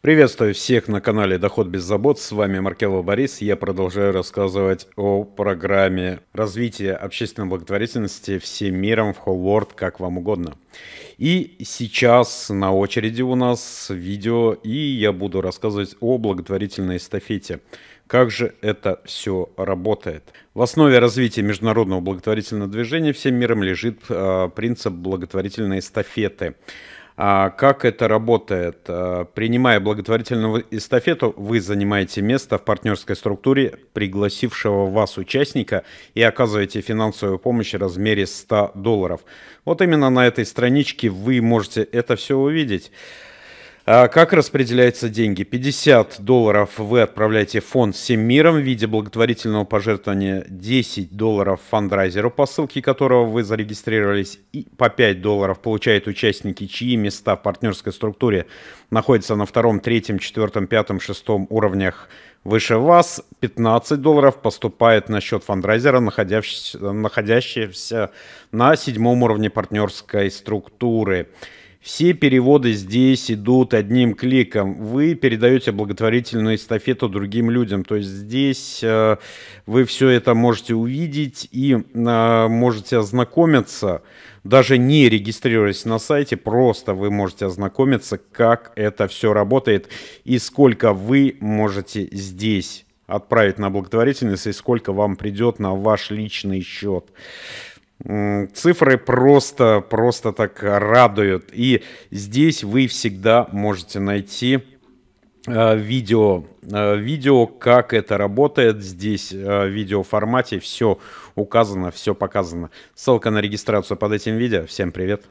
Приветствую всех на канале Доход без забот, с вами Маркелов Борис. Я продолжаю рассказывать о программе развития общественной благотворительности всем миром в Whole World, как вам угодно. И сейчас на очереди у нас видео, и я буду рассказывать о благотворительной эстафете. Как же это все работает? В основе развития международного благотворительного движения всем миром лежит э, принцип благотворительной эстафеты – а как это работает? А, принимая благотворительную эстафету, вы занимаете место в партнерской структуре пригласившего вас участника и оказываете финансовую помощь в размере 100 долларов. Вот именно на этой страничке вы можете это все увидеть. А как распределяются деньги? 50 долларов вы отправляете в фонд «Всем миром» в виде благотворительного пожертвования 10 долларов фандрайзеру, по ссылке которого вы зарегистрировались, и по 5 долларов получают участники, чьи места в партнерской структуре находятся на втором, третьем, четвертом, пятом, шестом уровнях выше вас. 15 долларов поступает на счет фандрайзера, находящегося на седьмом уровне партнерской структуры. Все переводы здесь идут одним кликом. Вы передаете благотворительную эстафету другим людям. То есть здесь э, вы все это можете увидеть и э, можете ознакомиться, даже не регистрируясь на сайте, просто вы можете ознакомиться, как это все работает и сколько вы можете здесь отправить на благотворительность и сколько вам придет на ваш личный счет. Цифры просто, просто так радуют. И здесь вы всегда можете найти э, видео, э, видео, как это работает. Здесь э, в видеоформате все указано, все показано. Ссылка на регистрацию под этим видео. Всем привет!